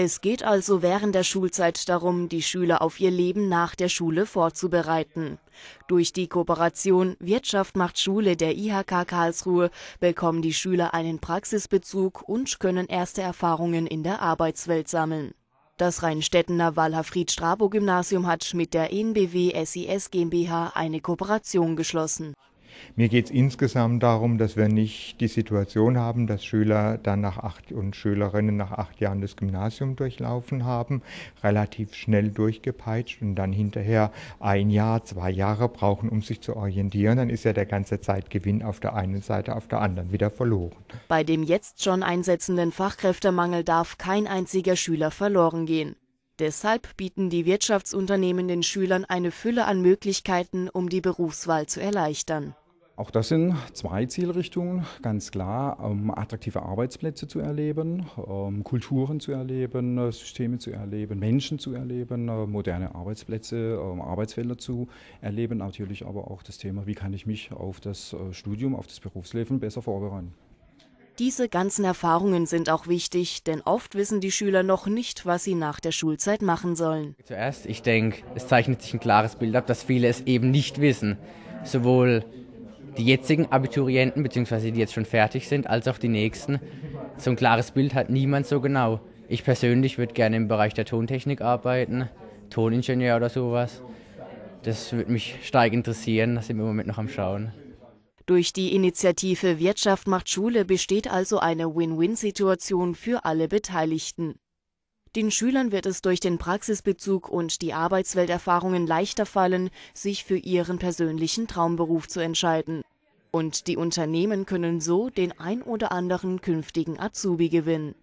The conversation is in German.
Es geht also während der Schulzeit darum, die Schüler auf ihr Leben nach der Schule vorzubereiten. Durch die Kooperation Wirtschaft macht Schule der IHK Karlsruhe bekommen die Schüler einen Praxisbezug und können erste Erfahrungen in der Arbeitswelt sammeln. Das Rheinstettener Walhafried Strabo Gymnasium hat mit der NBW SIS GmbH eine Kooperation geschlossen. Mir geht es insgesamt darum, dass wir nicht die Situation haben, dass Schüler dann nach acht und Schülerinnen nach acht Jahren das Gymnasium durchlaufen haben, relativ schnell durchgepeitscht und dann hinterher ein Jahr, zwei Jahre brauchen, um sich zu orientieren. Dann ist ja der ganze Zeitgewinn auf der einen Seite, auf der anderen wieder verloren. Bei dem jetzt schon einsetzenden Fachkräftemangel darf kein einziger Schüler verloren gehen. Deshalb bieten die Wirtschaftsunternehmen den Schülern eine Fülle an Möglichkeiten, um die Berufswahl zu erleichtern. Auch das sind zwei Zielrichtungen, ganz klar, ähm, attraktive Arbeitsplätze zu erleben, ähm, Kulturen zu erleben, äh, Systeme zu erleben, Menschen zu erleben, äh, moderne Arbeitsplätze, äh, Arbeitsfelder zu erleben, natürlich aber auch das Thema, wie kann ich mich auf das äh, Studium, auf das Berufsleben besser vorbereiten. Diese ganzen Erfahrungen sind auch wichtig, denn oft wissen die Schüler noch nicht, was sie nach der Schulzeit machen sollen. Zuerst, ich denke, es zeichnet sich ein klares Bild ab, dass viele es eben nicht wissen. Sowohl die jetzigen Abiturienten, bzw. die jetzt schon fertig sind, als auch die nächsten. So ein klares Bild hat niemand so genau. Ich persönlich würde gerne im Bereich der Tontechnik arbeiten, Toningenieur oder sowas. Das würde mich stark interessieren, das sind wir im Moment noch am Schauen. Durch die Initiative Wirtschaft macht Schule besteht also eine Win-Win-Situation für alle Beteiligten. Den Schülern wird es durch den Praxisbezug und die Arbeitswelterfahrungen leichter fallen, sich für ihren persönlichen Traumberuf zu entscheiden. Und die Unternehmen können so den ein oder anderen künftigen Azubi gewinnen.